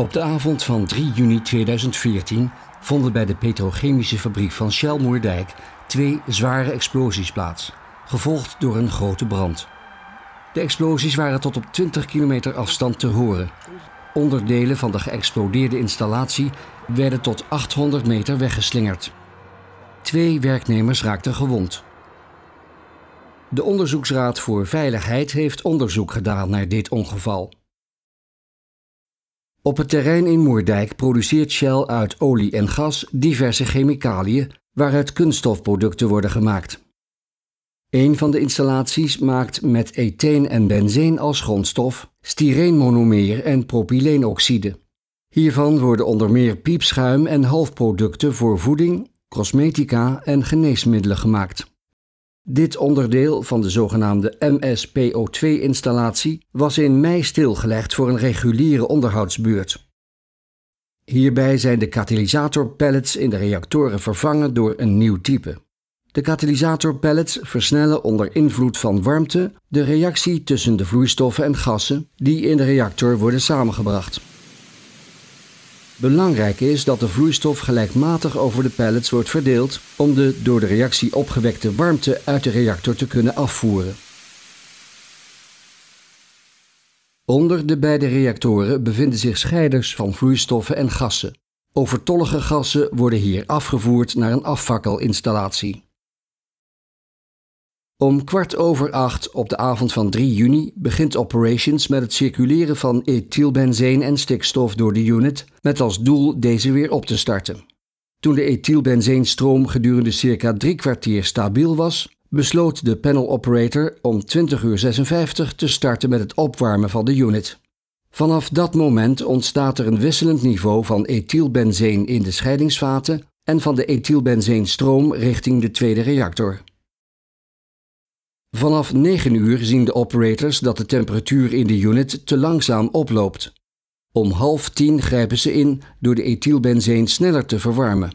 Op de avond van 3 juni 2014 vonden bij de petrochemische fabriek van Shell Moerdijk twee zware explosies plaats, gevolgd door een grote brand. De explosies waren tot op 20 kilometer afstand te horen. Onderdelen van de geëxplodeerde installatie werden tot 800 meter weggeslingerd. Twee werknemers raakten gewond. De Onderzoeksraad voor Veiligheid heeft onderzoek gedaan naar dit ongeval. Op het terrein in Moerdijk produceert Shell uit olie en gas diverse chemicaliën waaruit kunststofproducten worden gemaakt. Een van de installaties maakt met etheen en benzeen als grondstof styreenmonomeer en propyleenoxide. Hiervan worden onder meer piepschuim en halfproducten voor voeding, cosmetica en geneesmiddelen gemaakt. Dit onderdeel van de zogenaamde MSPO2-installatie was in mei stilgelegd voor een reguliere onderhoudsbeurt. Hierbij zijn de katalysatorpellets in de reactoren vervangen door een nieuw type. De katalysatorpellets versnellen onder invloed van warmte de reactie tussen de vloeistoffen en gassen die in de reactor worden samengebracht. Belangrijk is dat de vloeistof gelijkmatig over de pallets wordt verdeeld om de door de reactie opgewekte warmte uit de reactor te kunnen afvoeren. Onder de beide reactoren bevinden zich scheiders van vloeistoffen en gassen. Overtollige gassen worden hier afgevoerd naar een afvakkelinstallatie. Om kwart over acht op de avond van 3 juni begint Operations met het circuleren van ethylbenzeen en stikstof door de unit, met als doel deze weer op te starten. Toen de ethylbenzeenstroom gedurende circa drie kwartier stabiel was, besloot de panel operator om 20.56 uur te starten met het opwarmen van de unit. Vanaf dat moment ontstaat er een wisselend niveau van ethylbenzeen in de scheidingsvaten en van de ethylbenzeenstroom richting de tweede reactor. Vanaf 9 uur zien de operators dat de temperatuur in de unit te langzaam oploopt. Om half tien grijpen ze in door de ethylbenzeen sneller te verwarmen.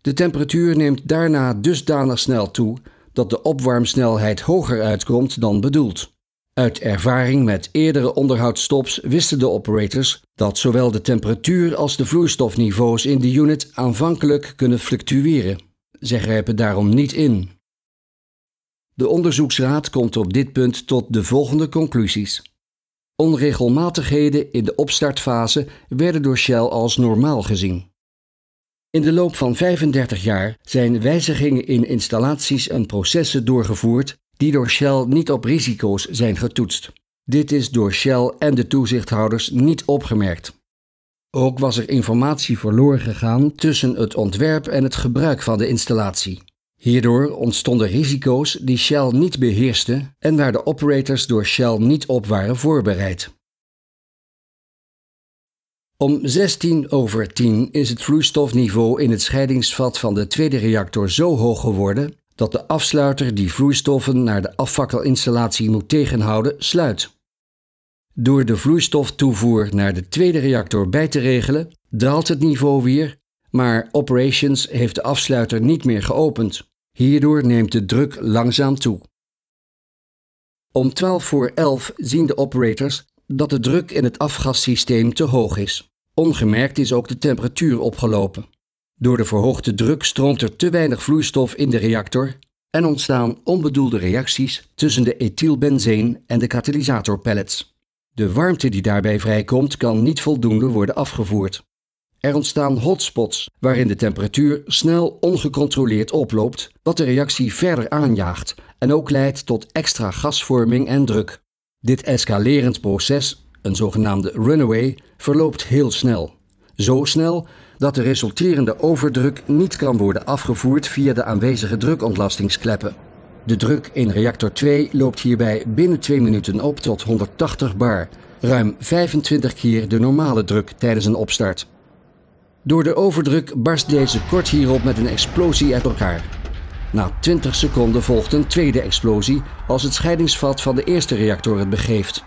De temperatuur neemt daarna dusdanig snel toe dat de opwarmsnelheid hoger uitkomt dan bedoeld. Uit ervaring met eerdere onderhoudstops wisten de operators dat zowel de temperatuur als de vloeistofniveaus in de unit aanvankelijk kunnen fluctueren. Zij grijpen daarom niet in. De onderzoeksraad komt op dit punt tot de volgende conclusies. Onregelmatigheden in de opstartfase werden door Shell als normaal gezien. In de loop van 35 jaar zijn wijzigingen in installaties en processen doorgevoerd die door Shell niet op risico's zijn getoetst. Dit is door Shell en de toezichthouders niet opgemerkt. Ook was er informatie verloren gegaan tussen het ontwerp en het gebruik van de installatie. Hierdoor ontstonden risico's die Shell niet beheerste en waar de operators door Shell niet op waren voorbereid. Om 16 over 10 is het vloeistofniveau in het scheidingsvat van de tweede reactor zo hoog geworden dat de afsluiter die vloeistoffen naar de afvakkelinstallatie moet tegenhouden sluit. Door de vloeistoftoevoer naar de tweede reactor bij te regelen, daalt het niveau weer, maar Operations heeft de afsluiter niet meer geopend. Hierdoor neemt de druk langzaam toe. Om 12 voor 11 zien de operators dat de druk in het afgassysteem te hoog is. Ongemerkt is ook de temperatuur opgelopen. Door de verhoogde druk stroomt er te weinig vloeistof in de reactor en ontstaan onbedoelde reacties tussen de ethylbenzeen en de katalysatorpellets. De warmte die daarbij vrijkomt kan niet voldoende worden afgevoerd. Er ontstaan hotspots waarin de temperatuur snel ongecontroleerd oploopt, wat de reactie verder aanjaagt en ook leidt tot extra gasvorming en druk. Dit escalerend proces, een zogenaamde runaway, verloopt heel snel. Zo snel dat de resulterende overdruk niet kan worden afgevoerd via de aanwezige drukontlastingskleppen. De druk in reactor 2 loopt hierbij binnen 2 minuten op tot 180 bar, ruim 25 keer de normale druk tijdens een opstart. Door de overdruk barst deze kort hierop met een explosie uit elkaar. Na 20 seconden volgt een tweede explosie als het scheidingsvat van de eerste reactor het begeeft.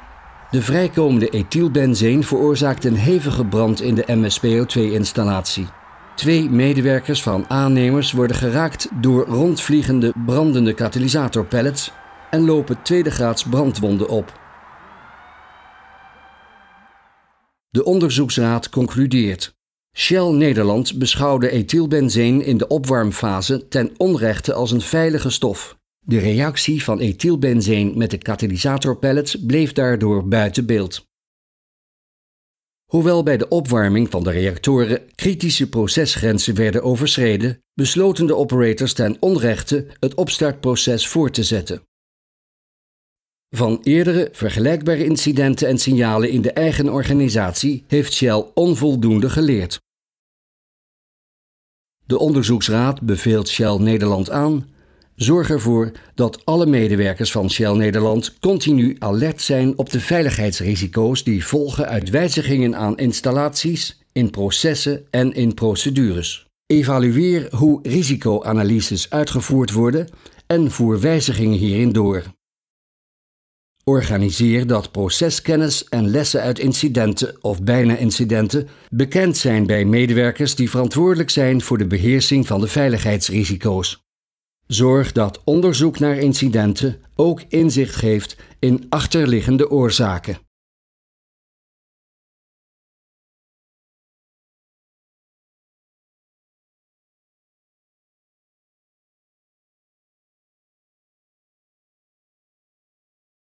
De vrijkomende ethylbenzeen veroorzaakt een hevige brand in de MSPO2-installatie. Twee medewerkers van aannemers worden geraakt door rondvliegende brandende katalysatorpellets en lopen tweede graads brandwonden op. De onderzoeksraad concludeert Shell Nederland beschouwde ethylbenzeen in de opwarmfase ten onrechte als een veilige stof. De reactie van ethylbenzeen met de katalysatorpellets bleef daardoor buiten beeld. Hoewel bij de opwarming van de reactoren kritische procesgrenzen werden overschreden, besloten de operators ten onrechte het opstartproces voort te zetten. Van eerdere vergelijkbare incidenten en signalen in de eigen organisatie heeft Shell onvoldoende geleerd. De onderzoeksraad beveelt Shell Nederland aan. Zorg ervoor dat alle medewerkers van Shell Nederland continu alert zijn op de veiligheidsrisico's die volgen uit wijzigingen aan installaties, in processen en in procedures. Evalueer hoe risicoanalyses uitgevoerd worden en voer wijzigingen hierin door. Organiseer dat proceskennis en lessen uit incidenten of bijna incidenten bekend zijn bij medewerkers die verantwoordelijk zijn voor de beheersing van de veiligheidsrisico's. Zorg dat onderzoek naar incidenten ook inzicht geeft in achterliggende oorzaken.